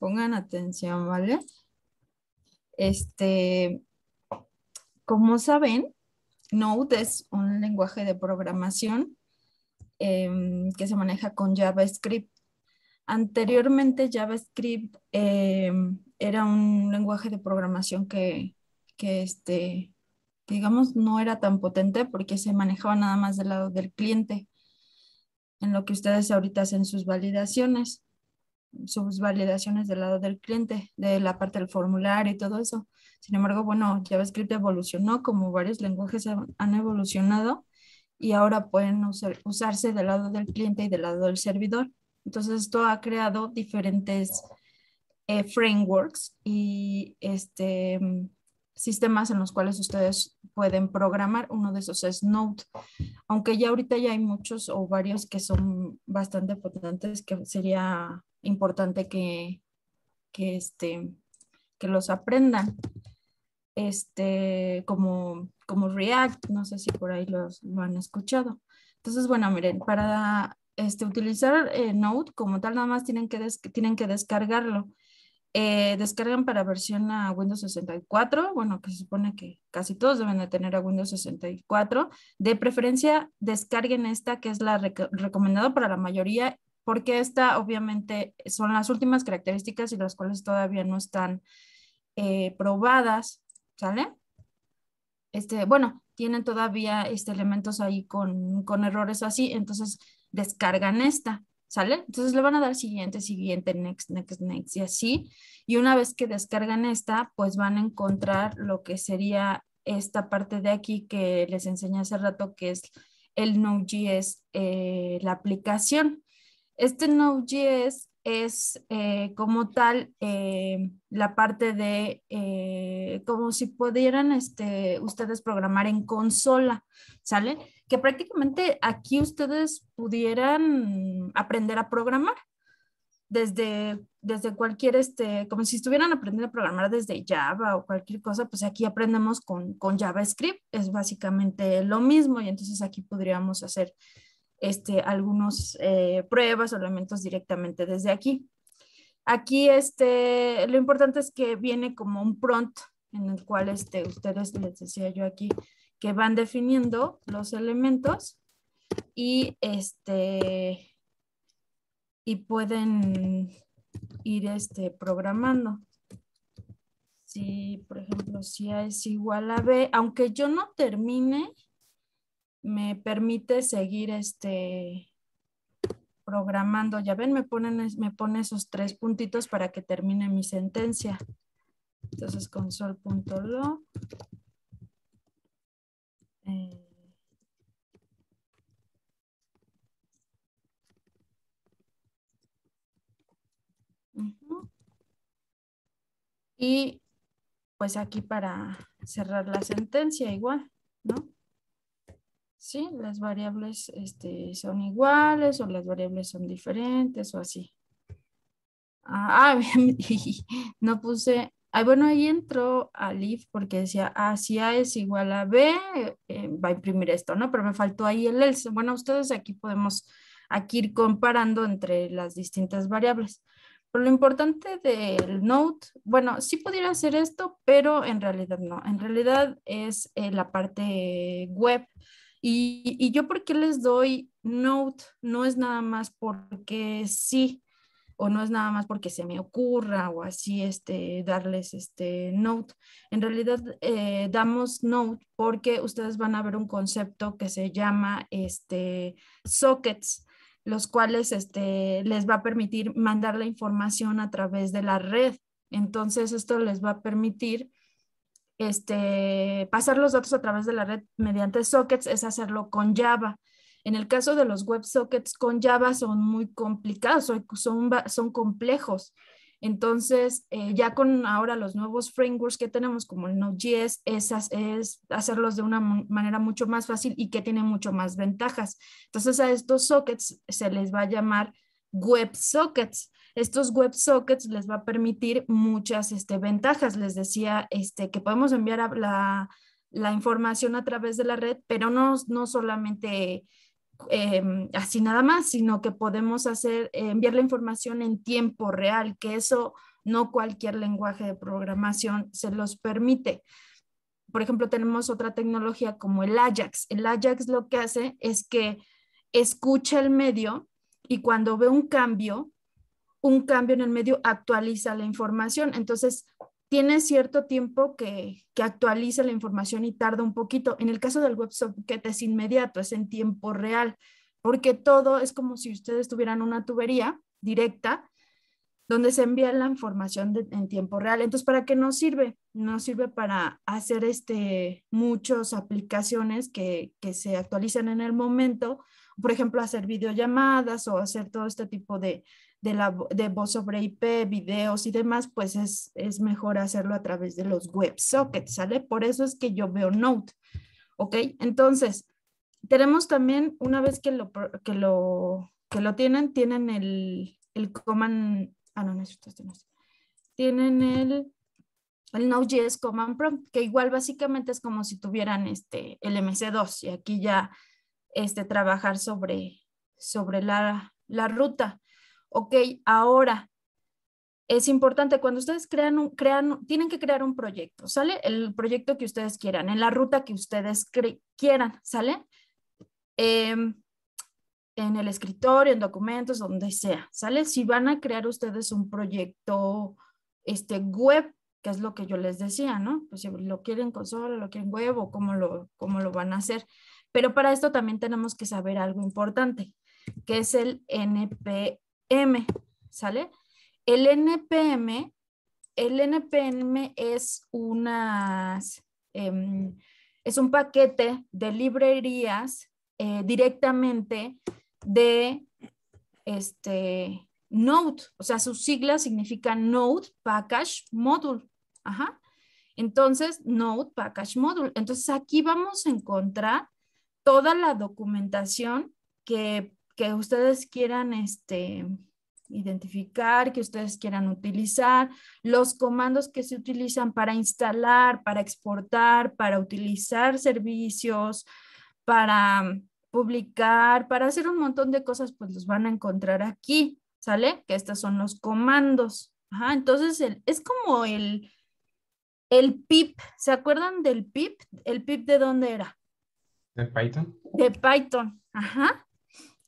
Pongan atención, ¿vale? Este, como saben, Node es un lenguaje de programación em, que se maneja con JavaScript. Anteriormente JavaScript em, era un lenguaje de programación este, que, digamos, no era tan potente porque se manejaba nada más del lado del cliente en lo que ustedes ahorita hacen sus validaciones, sus validaciones del lado del cliente, de la parte del formulario y todo eso. Sin embargo, bueno, JavaScript evolucionó como varios lenguajes han evolucionado y ahora pueden usarse del lado del cliente y del lado del servidor. Entonces, esto ha creado diferentes eh, frameworks y este, sistemas en los cuales ustedes pueden programar. Uno de esos es Node, aunque ya ahorita ya hay muchos o varios que son bastante potentes, que sería importante que, que, este, que los aprendan. Este, como, como React, no sé si por ahí los, lo han escuchado. Entonces, bueno, miren, para este, utilizar eh, Node como tal, nada más tienen que, tienen que descargarlo. Eh, descargan para versión a Windows 64, bueno, que se supone que casi todos deben de tener a Windows 64. De preferencia, descarguen esta, que es la recomendada para la mayoría, porque esta obviamente son las últimas características y las cuales todavía no están eh, probadas, ¿sale? Este, bueno, tienen todavía este, elementos ahí con, con errores así, entonces descargan esta. ¿sale? Entonces le van a dar siguiente, siguiente, next, next, next y así. Y una vez que descargan esta, pues van a encontrar lo que sería esta parte de aquí que les enseñé hace rato, que es el Node.js, eh, la aplicación. Este Node.js es eh, como tal eh, la parte de como si pudieran este, ustedes programar en consola, ¿sale? que prácticamente aquí ustedes pudieran aprender a programar desde, desde cualquier, este, como si estuvieran aprendiendo a programar desde Java o cualquier cosa, pues aquí aprendemos con, con JavaScript, es básicamente lo mismo y entonces aquí podríamos hacer este, algunos eh, pruebas o elementos directamente desde aquí. Aquí este, lo importante es que viene como un prompt en el cual este, ustedes les decía yo aquí, que van definiendo los elementos y este y pueden ir este programando. Si, por ejemplo, si A es igual a B, aunque yo no termine, me permite seguir este programando. Ya ven, me, ponen, me pone esos tres puntitos para que termine mi sentencia. Entonces, console.log eh, y pues aquí para cerrar la sentencia igual, ¿no? Sí, las variables este, son iguales o las variables son diferentes o así. Ah, ah no puse bueno, ahí entró Alif porque decía, ah, si A es igual a B, eh, va a imprimir esto, ¿no? Pero me faltó ahí el else. Bueno, ustedes aquí podemos aquí ir comparando entre las distintas variables. Pero lo importante del note, bueno, sí pudiera hacer esto, pero en realidad no. En realidad es eh, la parte web. Y, y yo porque les doy note, no es nada más porque sí, o no es nada más porque se me ocurra o así este, darles este note. En realidad eh, damos note porque ustedes van a ver un concepto que se llama este, sockets, los cuales este, les va a permitir mandar la información a través de la red. Entonces esto les va a permitir este, pasar los datos a través de la red mediante sockets, es hacerlo con Java. En el caso de los WebSockets con Java son muy complicados, son, son, complejos. Entonces, eh, ya con ahora los nuevos frameworks que tenemos, como el Node.js, es, es hacerlos de una manera mucho más fácil y que tiene mucho más ventajas. Entonces, a estos sockets se les va a llamar WebSockets. Estos WebSockets les va a permitir muchas este, ventajas. Les decía este, que podemos enviar la, la información a través de la red, pero no, no solamente Em, así nada más, sino que podemos hacer, eh, enviar la información en tiempo real, que eso no cualquier lenguaje de programación se los permite. Por ejemplo, tenemos otra tecnología como el Ajax. El Ajax lo que hace es que escucha el medio y cuando ve un cambio, un cambio en el medio actualiza la información. Entonces, tiene cierto tiempo que, actualiza la información y tarda un poquito. En el caso del WebSocket es inmediato, es en tiempo real, porque todo es como si ustedes tuvieran una tubería directa donde se envía la información en tiempo real. Entonces, ¿para qué nos sirve? Nos sirve para hacer este, muchas aplicaciones que, que, se actualizan en el momento, por ejemplo, hacer videollamadas o hacer todo este tipo de, de, la, de voz sobre IP, videos y demás, pues es, es mejor hacerlo a través de los WebSockets, ¿sale? Por eso es que yo veo note ¿ok? Entonces, tenemos también, una vez que lo, que lo, que lo tienen, tienen el, el command, ah, no, no, este no, tienen el, el Node.js command prompt, que igual básicamente es como si tuvieran este, el MC2 y aquí ya este, trabajar sobre, sobre la, la ruta ok, ahora es importante cuando ustedes crean, un, crean, tienen que crear un proyecto, ¿sale? El proyecto que ustedes quieran, en la ruta que ustedes quieran, ¿sale? Em, en el escritorio, en documentos, donde sea, ¿sale? Si van a crear ustedes un proyecto este, web, que es lo que yo les decía, ¿no? Pues si lo quieren consola, lo quieren web o cómo lo, cómo lo van a hacer. Pero para esto también tenemos que saber algo importante, que es el NP M, ¿sale? El NPM, el NPM es unas, em, es un paquete de librerías eh, directamente de este Node, o sea, su sigla significa Node Package Module. Ajá. Entonces, Node Package Module. Entonces, aquí vamos a encontrar toda la documentación que que ustedes quieran este, identificar, que ustedes quieran utilizar, los comandos que se utilizan para instalar, para exportar, para utilizar servicios, para mm, publicar, para hacer un montón de cosas, pues los van a encontrar aquí, ¿sale? Que estos son los comandos. entonces es como el, el pip, ¿se acuerdan del pip? ¿El pip de dónde era? De Python. De Python, ajá.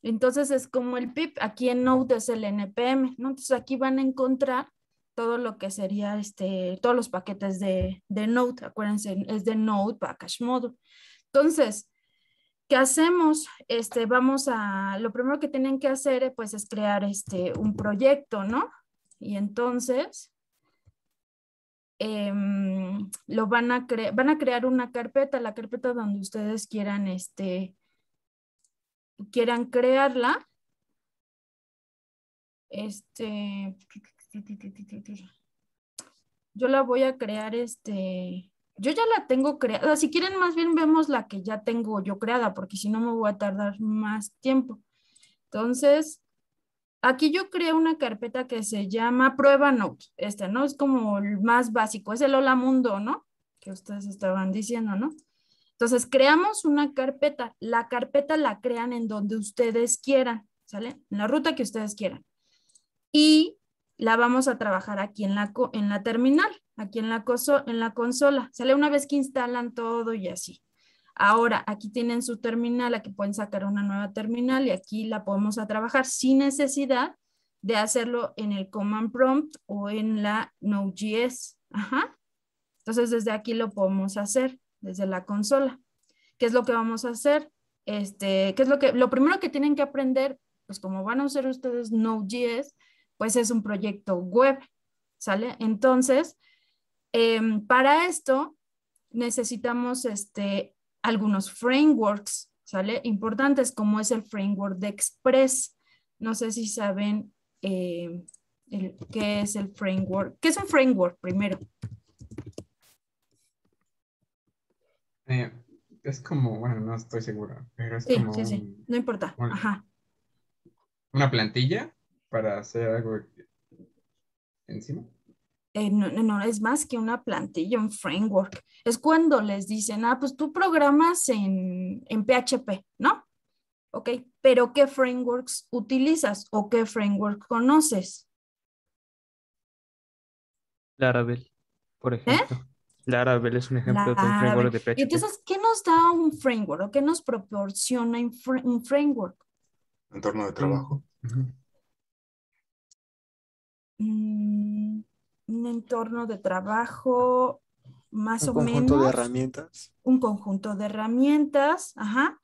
Entonces es como el pip, aquí en Node es el NPM, ¿no? Entonces aquí van a encontrar todo lo que sería, este, todos los paquetes de, de Node, acuérdense, es de Node Package Module. Entonces, ¿qué hacemos? Este, vamos a, lo primero que tienen que hacer, eh, pues, es crear este, un proyecto, ¿no? Y entonces, em, lo van a, van a crear una carpeta, la carpeta donde ustedes quieran, este, quieran crearla. Este, yo la voy a crear, este, yo ya la tengo creada. Si quieren, más bien vemos la que ya tengo yo creada, porque si no me voy a tardar más tiempo. Entonces, aquí yo creo una carpeta que se llama prueba note. Este, ¿no? Es como el más básico, es el hola mundo, ¿no? Que ustedes estaban diciendo, ¿no? Entonces, creamos una carpeta. La carpeta la crean en donde ustedes quieran, ¿sale? En la ruta que ustedes quieran. Y la vamos a trabajar aquí en la, en la terminal, aquí en la, coso, en la consola. Sale una vez que instalan todo y así. Ahora, aquí tienen su terminal, aquí pueden sacar una nueva terminal y aquí la podemos a trabajar sin necesidad de hacerlo en el Command Prompt o en la Node.js. Ajá. Entonces, desde aquí lo podemos hacer desde la consola. ¿Qué es lo que vamos a hacer? Este, ¿qué es lo que lo primero que tienen que aprender? Pues como van a usar ustedes Node.js, pues es un proyecto web, ¿sale? Entonces, em, para esto necesitamos este, algunos frameworks, ¿sale? Importantes como es el framework de Express. No sé si saben eh, qué es el framework. ¿Qué es un framework primero? Eh, es como, bueno, no estoy segura pero es como... no importa. Una plantilla para hacer algo encima. Eh, no, no, es más que una plantilla, un framework. Es cuando les dicen, ah, pues tú programas en, PHP, ¿no? Ok, pero ¿qué frameworks utilizas o qué framework conoces? Laravel, por ¿Eh? ejemplo. Laravel es un ejemplo de un framework de PHP. Entonces, ¿qué nos da un framework o qué nos proporciona un framework? Entorno de mm, trabajo. Mm, un entorno de trabajo más o menos. Un conjunto de herramientas. Un conjunto de herramientas, ajá.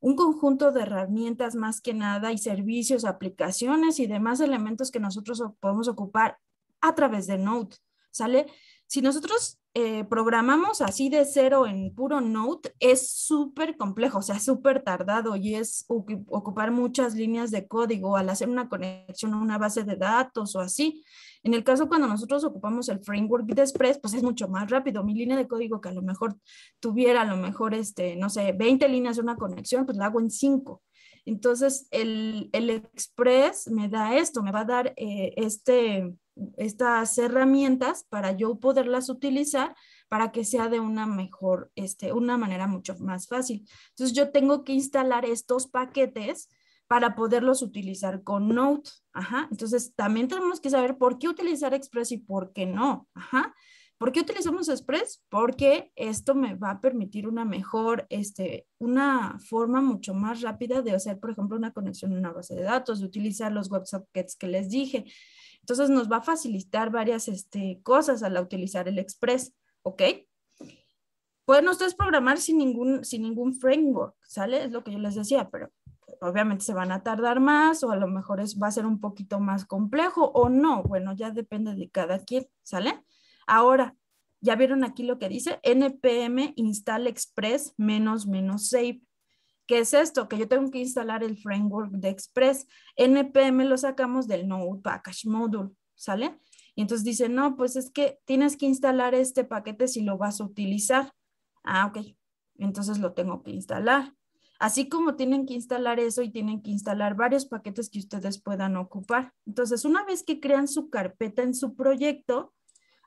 Un conjunto de herramientas más que nada y servicios, aplicaciones y demás elementos que nosotros podemos ocupar a través de Node, ¿sale? Si nosotros eh, programamos así de cero en puro Node es súper complejo, o sea, súper tardado y es ocupar muchas líneas de código al hacer una conexión a una base de datos o así. En el caso cuando nosotros ocupamos el framework de Express, pues es mucho más rápido. Mi línea de código que a lo mejor tuviera, a lo mejor, este, no sé, 20 líneas de una conexión, pues la hago en 5. Entonces, el, Express me da esto, me va a dar eh, este estas herramientas para yo poderlas utilizar para que sea de una mejor, este, una manera mucho más fácil. Entonces yo tengo que instalar estos paquetes para poderlos utilizar con Note. Ajá. Entonces también tenemos que saber por qué utilizar Express y por qué no. Ajá. ¿Por qué utilizamos Express? Porque esto me va a permitir una mejor, este, una forma mucho más rápida de hacer, por ejemplo, una conexión a una base de datos, de utilizar los web sockets que les dije, entonces nos va a facilitar varias este, cosas al utilizar el Express, ¿ok? Pueden ustedes programar sin ningún, sin ningún framework, ¿sale? Es lo que yo les decía, pero obviamente se van a tardar más o a lo mejor es, va a ser un poquito más complejo o no. Bueno, ya depende de cada quien, ¿sale? Ahora, ya vieron aquí lo que dice npm install express menos menos save. ¿Qué es esto? Que yo tengo que instalar el framework de Express. NPM lo sacamos del Node Package Module, ¿sale? Y entonces dice, no, pues es que tienes que instalar este paquete si lo vas a utilizar. Ah, ok. Entonces lo tengo que instalar. Así como tienen que instalar eso y tienen que instalar varios paquetes que ustedes puedan ocupar. Entonces, una vez que crean su carpeta en su proyecto,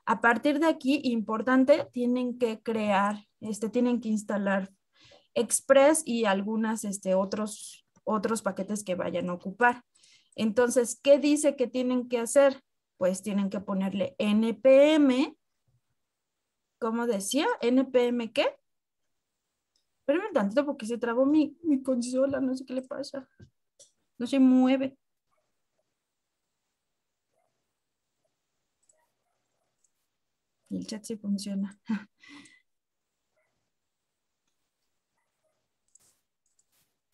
a partir de aquí, importante, tienen que crear, este, tienen que instalar Express y algunos este, otros, otros paquetes que vayan a ocupar. Entonces, ¿qué dice que tienen que hacer? Pues tienen que ponerle NPM, ¿cómo decía, NPM qué? un tantito porque se trabó mi, mi consola, no sé qué le pasa. No se mueve. El chat sí funciona.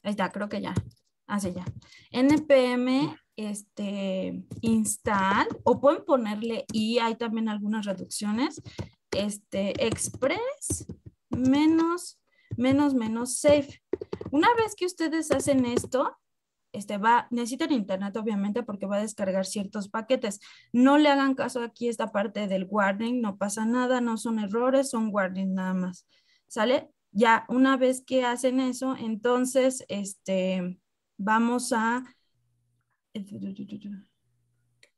Ahí está, creo que ya. Así ah, ya. NPM este, install, o pueden ponerle y hay también algunas reducciones. Este, express menos, menos, menos safe. Una vez que ustedes hacen esto, este va, necesitan internet obviamente porque va a descargar ciertos paquetes. No le hagan caso aquí esta parte del warning, no pasa nada, no son errores, son warnings nada más. ¿Sale? Ya una vez que hacen eso, entonces este, vamos a...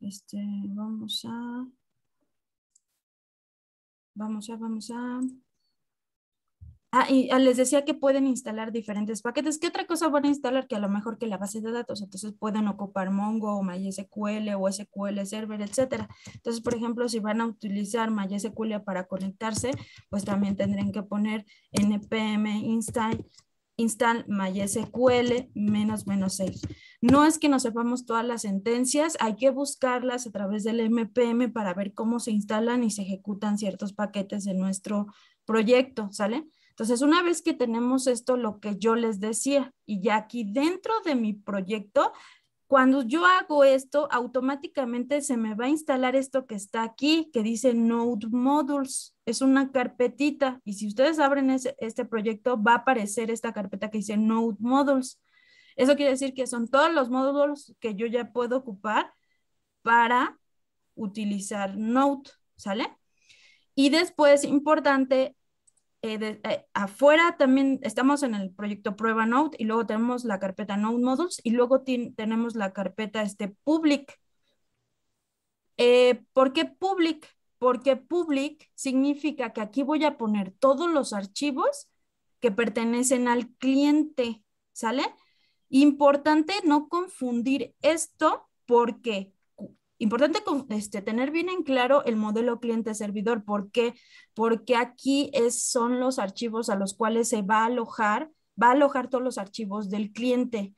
Este, vamos a... Vamos a, vamos a... Ah, y ah, les decía que pueden instalar diferentes paquetes. ¿Qué otra cosa van a instalar que a lo mejor que la base de datos? Entonces pueden ocupar Mongo o MySQL o SQL Server, etcétera. Entonces, por ejemplo, si van a utilizar MySQL para conectarse, pues también tendrán que poner npm install install mysql menos menos 6. No es que no sepamos todas las sentencias, hay que buscarlas a través del npm para ver cómo se instalan y se ejecutan ciertos paquetes de nuestro proyecto, ¿sale? Entonces, una vez que tenemos esto, lo que yo les decía, y ya aquí dentro de mi proyecto, cuando yo hago esto, automáticamente se me va a instalar esto que está aquí, que dice Node Modules. Es una carpetita y si ustedes abren este proyecto, va a aparecer esta carpeta que dice Node Modules. Eso quiere decir que son todos los módulos que yo ya puedo ocupar para utilizar Node, ¿sale? Y después, importante, eh, eh, afuera también estamos en el proyecto prueba Node y luego tenemos la carpeta Node Modules y luego tenemos la carpeta este, public. Eh, ¿Por qué public? Porque public significa que aquí voy a poner todos los archivos que pertenecen al cliente, ¿sale? Importante no confundir esto porque importante este, tener bien en claro el modelo cliente-servidor. ¿Por qué? Porque aquí son los archivos a los cuales se va a alojar, va a alojar todos los archivos del cliente.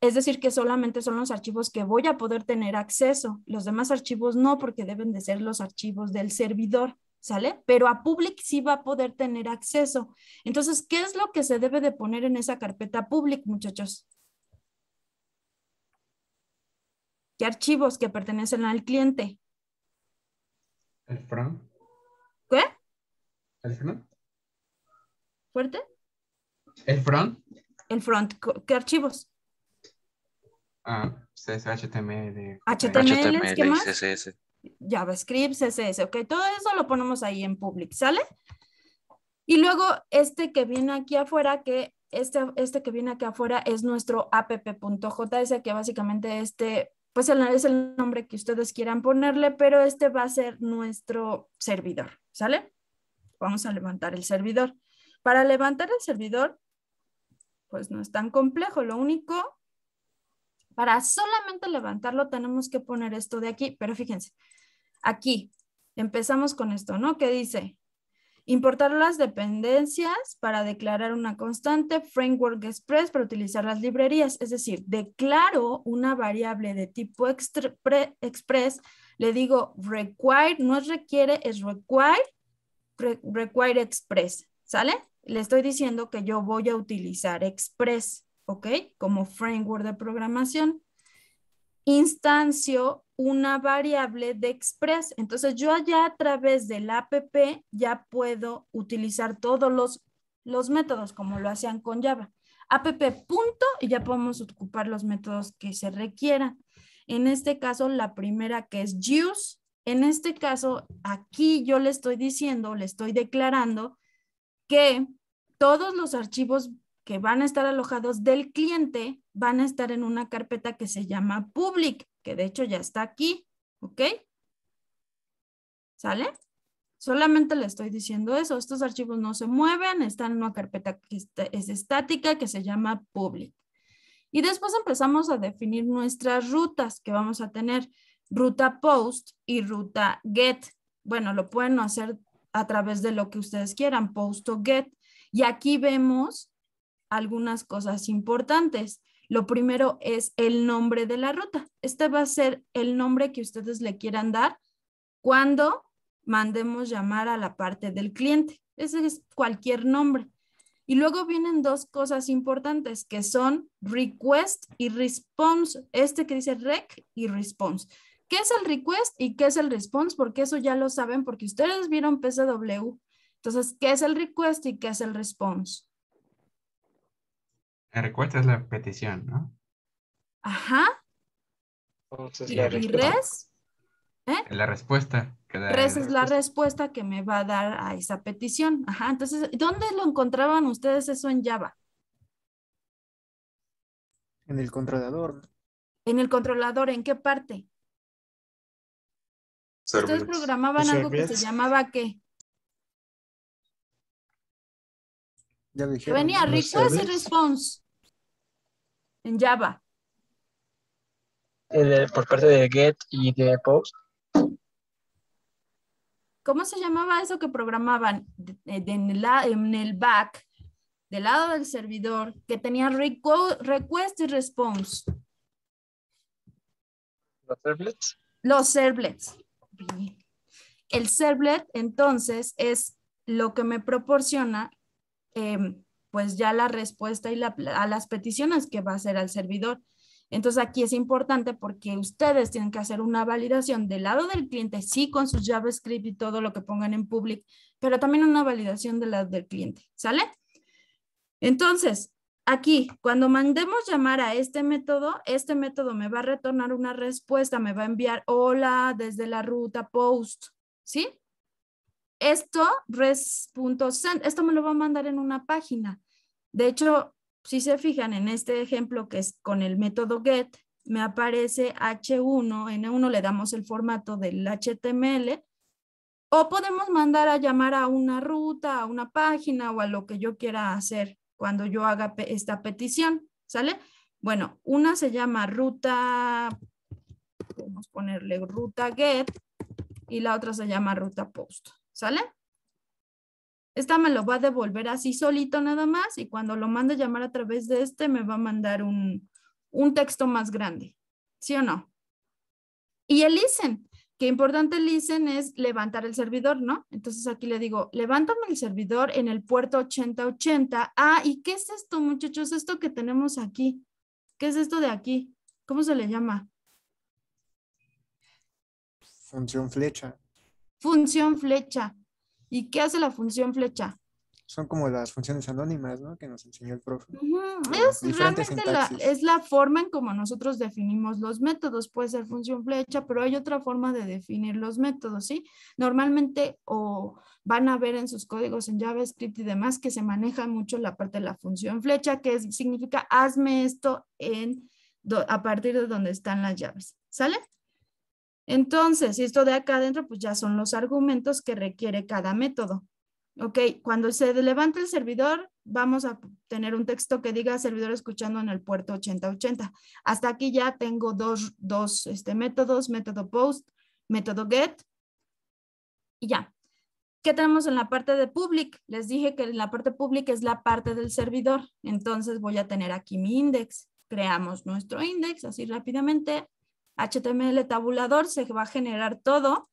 Es decir, que solamente son los archivos que voy a poder tener acceso. Los demás archivos no, porque deben de ser los archivos del servidor. ¿sale? Pero a public sí va a poder tener acceso. Entonces, ¿qué es lo que se debe de poner en esa carpeta public, muchachos? ¿Qué archivos que pertenecen al cliente? El front. ¿Qué? El front. ¿Fuerte? El front. El front. ¿Qué archivos? Ah, CSS, HTML. HTML, HTML CSS. JavaScript, CSS, ok, todo eso lo ponemos ahí en public, ¿sale? Y luego este que viene aquí afuera, que este, este que viene aquí afuera es nuestro app.js, que básicamente este pues es el nombre que ustedes quieran ponerle, pero este va a ser nuestro servidor, ¿sale? Vamos a levantar el servidor. Para levantar el servidor, pues no es tan complejo, lo único, para solamente levantarlo tenemos que poner esto de aquí, pero fíjense, aquí empezamos con esto, ¿no? Que dice Importar las dependencias para declarar una constante, Framework Express para utilizar las librerías, es decir, declaro una variable de tipo express, le digo require, no es requiere, es require, require express, ¿sale? Le estoy diciendo que yo voy a utilizar express, ¿ok? Como framework de programación instancio una variable de Express. Entonces yo allá a través del app ya puedo utilizar todos los, los métodos como lo hacían con Java. app punto y ya podemos ocupar los métodos que se requieran. En este caso la primera que es use. En este caso aquí yo le estoy diciendo, le estoy declarando que todos los archivos que van a estar alojados del cliente van a estar en una carpeta que se llama public, que de hecho ya está aquí, ¿ok? ¿Sale? Solamente le estoy diciendo eso. Estos archivos no se mueven, están en una carpeta que es estática que se llama public. Y después empezamos a definir nuestras rutas que vamos a tener, ruta post y ruta get. Bueno, lo pueden hacer a través de lo que ustedes quieran, post o get. Y aquí vemos algunas cosas importantes. Lo primero es el nombre de la ruta. Este va a ser el nombre que ustedes le quieran dar cuando mandemos llamar a la parte del cliente. Ese es cualquier nombre. Y luego vienen dos cosas importantes que son request y response. Este que dice rec y response. ¿Qué es el request y qué es el response? Porque eso ya lo saben porque ustedes vieron PCW. Entonces, ¿qué es el request y qué es el response? La respuesta es la petición, ¿no? Ajá. Entonces, ¿Y, la res? ¿eh? La respuesta. Que da res es la respuesta. que me va a dar a esa petición. Ajá. Entonces, ¿dónde lo encontraban ustedes eso en Java? En el controlador. ¿En el controlador? ¿En qué parte? Ustedes programaban algo que se llamaba qué? Ya Venía request y response en Java? Eh, por parte de get y de post. ¿Cómo se llamaba eso que programaban eh, en, el back, del lado del servidor, que tenía request y response? Los servlets. Los servlets. El servlet, entonces, es lo que me proporciona em, pues ya la respuesta y la, a las peticiones que va a hacer al servidor. Entonces aquí es importante porque ustedes tienen que hacer una validación del lado del cliente, sí con sus JavaScript y todo lo que pongan en public, pero también una validación del lado del cliente, ¿sale? Entonces, aquí, cuando mandemos llamar a este método, este método me va a retornar una respuesta, me va a enviar hola desde la ruta post, ¿sí? Esto, res.send, esto me lo va a mandar en una página. De hecho, si se fijan en este ejemplo que es con el método get, me aparece H1, N1 le damos el formato del HTML, o podemos mandar a llamar a una ruta, a una página o a lo que yo quiera hacer cuando yo haga esta petición, ¿sale? Bueno, una se llama ruta, podemos ponerle ruta get y la otra se llama ruta post, ¿sale? esta me lo va a devolver así solito nada más y cuando lo mande llamar a través de este me va a mandar un, texto más grande, ¿sí o no? Y el listen, que importante el listen es levantar el servidor, ¿no? Entonces aquí le digo, levántame el servidor en el puerto 8080. Ah, ¿y qué es esto, muchachos? Esto que tenemos aquí. ¿Qué es esto de aquí? ¿Cómo se le llama? Función flecha. Función flecha. ¿Y qué hace la función flecha? Son como las funciones anónimas, ¿no? Que nos enseñó el profe. Es realmente la, forma en como nosotros definimos los métodos. Puede ser función flecha, pero hay otra forma de definir los métodos, ¿sí? Normalmente o van a ver en sus códigos en JavaScript y demás que se maneja mucho la parte de la función flecha, que significa hazme esto en, a partir de donde están las llaves. ¿Sale? Entonces, esto de acá adentro, pues ya son los argumentos que requiere cada método. Ok, cuando se levante el servidor, vamos a tener un texto que diga servidor escuchando en el puerto 8080. Hasta aquí ya tengo dos, dos este, métodos, método post, método get. Y ya. ¿Qué tenemos en la parte de public? Les dije que la parte public es la parte del servidor. Entonces voy a tener aquí mi index. Creamos nuestro index así rápidamente. HTML tabulador, se va a generar todo.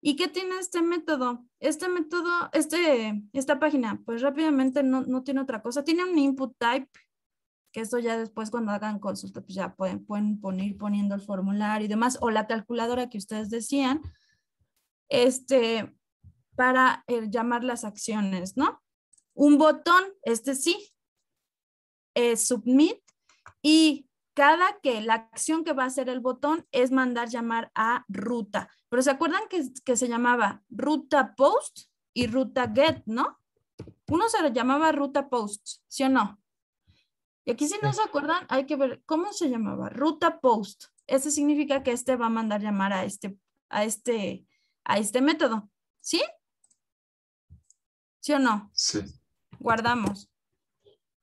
¿Y qué tiene este método? Este método, este, esta página, pues rápidamente no, tiene otra cosa. Tiene un input type, que eso ya después cuando hagan consulta, pues ya pueden, pueden poner poniendo el formulario y demás, o la calculadora que ustedes decían, este, para eh, llamar las acciones, ¿no? Un botón, este sí, submit, y cada que la acción que va a hacer el botón es mandar llamar a ruta. Pero ¿se acuerdan que, se llamaba ruta post y ruta get, no? Uno se lo llamaba ruta post, ¿sí o no? Y aquí si no se acuerdan, hay que ver cómo se llamaba. Ruta post. Eso significa que este va a mandar llamar a este, a este, a este método. ¿Sí? ¿Sí o no? Sí. Guardamos.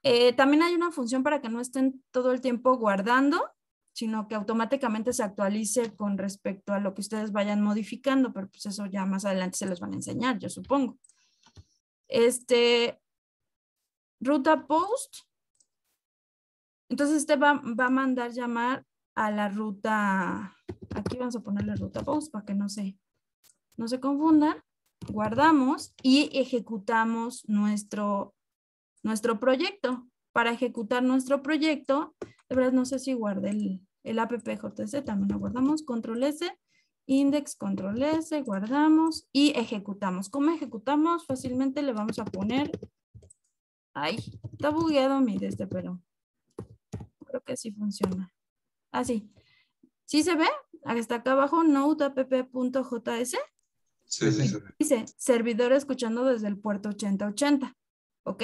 Eh, también hay una función para que no estén todo el tiempo guardando, sino que automáticamente se actualice con respecto a lo que ustedes vayan modificando, pero pues eso ya más adelante se los van a enseñar, yo supongo. Este, ruta post, entonces este va, a mandar llamar a la ruta, aquí vamos a ponerle ruta post para que no se, no se confundan, guardamos y ejecutamos nuestro nuestro proyecto. Para ejecutar nuestro proyecto, de verdad no sé si guardé el, el también lo guardamos, control S, index, control S, guardamos y ejecutamos. ¿Cómo ejecutamos? Fácilmente le vamos a poner, ay, está bugueado mi este, pero creo que sí funciona. Así. Ah, ¿Sí se ve? está acá abajo, nodeapp.js. Sí, sí, sí. Dice, servidor escuchando desde el puerto 8080. ¿Ok?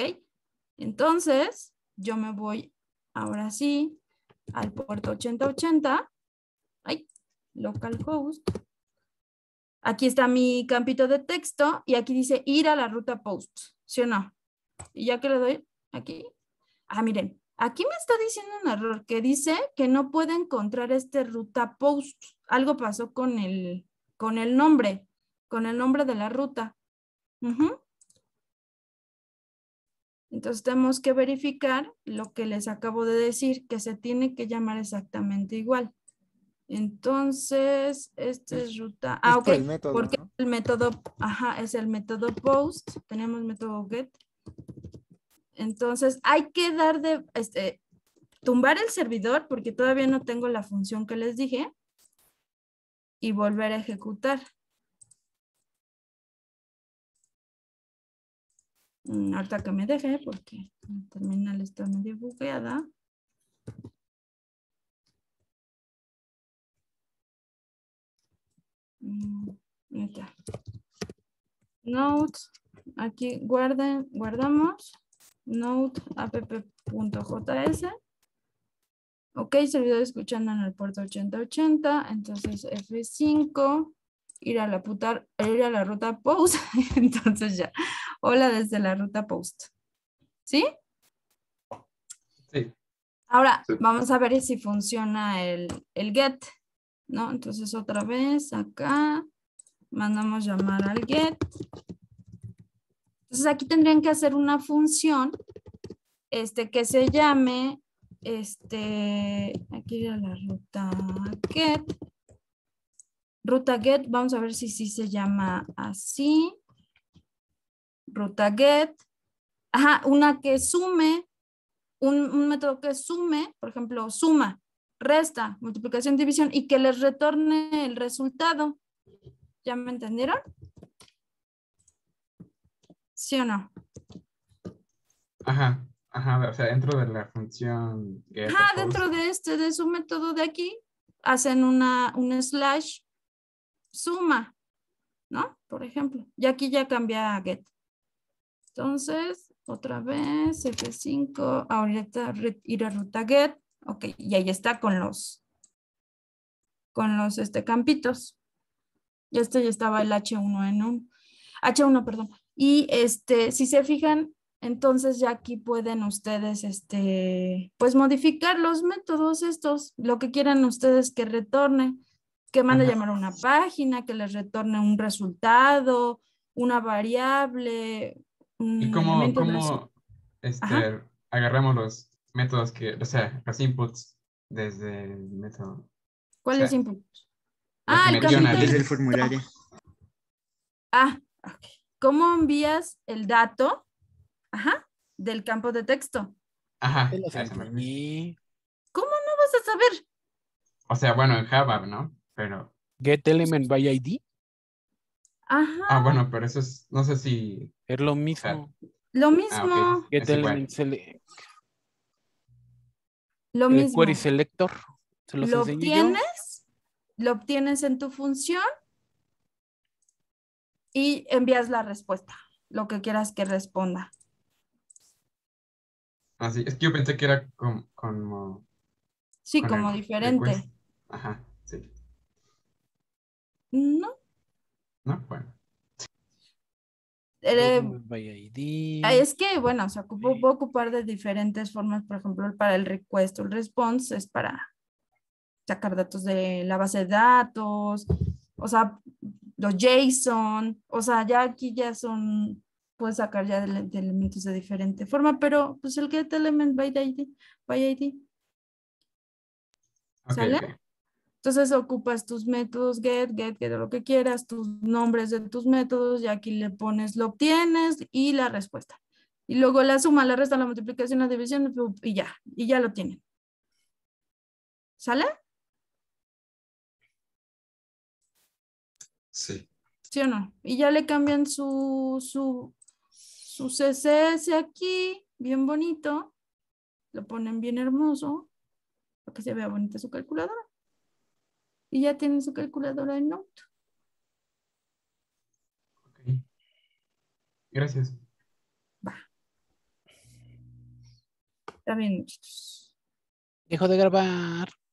Entonces, yo me voy ahora sí al puerto 8080, ay, localhost. Aquí está mi campito de texto y aquí dice ir a la ruta post, ¿sí o no? Y ya que le doy aquí, ah, miren, aquí me está diciendo un error que dice que no puede encontrar este ruta post. Algo pasó con el, con el nombre, con el nombre de la ruta. Entonces tenemos que verificar lo que les acabo de decir, que se tiene que llamar exactamente igual. Entonces, este es ruta. Ah, ok. porque el método, ajá, es el método post. Tenemos método get. Entonces, hay que dar de, este, tumbar el servidor porque todavía no tengo la función que les dije y volver a ejecutar. Mm. Ahorita que me deje porque el terminal mm, está medio bugueada. Notes, aquí guarden, guardamos note app.js. Ok, servidor escuchando en el puerto 8080, entonces F5, ir a la, puta, ir a la ruta post, entonces ya Hola desde la ruta post. ¿Sí? Sí. Ahora vamos a ver si funciona el, get, ¿no? Entonces otra vez acá mandamos llamar al get. Entonces aquí tendrían que hacer una función este, que se llame, este, aquí era la ruta get. Ruta get, vamos a ver si sí si se llama así ruta get, ajá, una que sume, un, método que sume, por ejemplo, suma, resta, multiplicación, división, y que les retorne el resultado. ¿Ya me entendieron? ¿Sí o no? Ajá, ajá, o sea, dentro de la función... Get ajá, dentro de este, de su método de aquí, hacen una, un slash suma, ¿no? Por ejemplo, y aquí ya cambia a get. Entonces, otra vez, F5, ahorita ir a ruta get. Ok, y ahí está con los, con los este, campitos. Y este ya estaba el h 1 en un, h 1 perdón. Y este, si se fijan, entonces ya aquí pueden ustedes, este, pues modificar los métodos estos, lo que quieran ustedes que retorne, que mande a llamar a una página, que les retorne un resultado, una variable, ¿Y mm, cómo, este, agarramos los métodos que, o sea, los inputs desde el método? ¿Cuáles inputs? Ah, el desde el formulario. Ah, ok. ¿Cómo envías el dato? Ajá, del campo de texto. Ajá. ¿Cómo no vas a saber? O sea, bueno, en Java, ¿no? Pero. Get element by ID. Ah, bueno, pero eso es, no sé si... Es lo mismo. Ah, lo mismo. Ah, lo mismo. El ¿Lo obtienes? Lo obtienes en tu función y envías la respuesta, lo que quieras que responda. Así, ah, es que yo pensé que era como... sí, como diferente. Ajá, sí. No, eh, ah, es que, bueno, se ocupo, ocupar de diferentes formas, por ejemplo, para el request o el response es para sacar datos de la base de datos, o sea, los JSON, o sea, ya aquí ya son, puedes sacar ya de, elementos de diferente forma, pero pues el get element by ID, by ID. ¿Sale? Entonces ocupas tus métodos get, get, get, lo que quieras, tus nombres de tus métodos y aquí le pones lo obtienes y la respuesta. Y luego la suma, la resta, la multiplicación, la división y ya, y ya lo tienen. ¿Sale? Sí. ¿Sí o no? Y ya le cambian su, su, su CSS aquí, bien bonito. Lo ponen bien hermoso, para que se vea bonita su calculadora y ya tienen su calculadora en Note. Ok. Gracias. Va. Está bien, Dejo de grabar.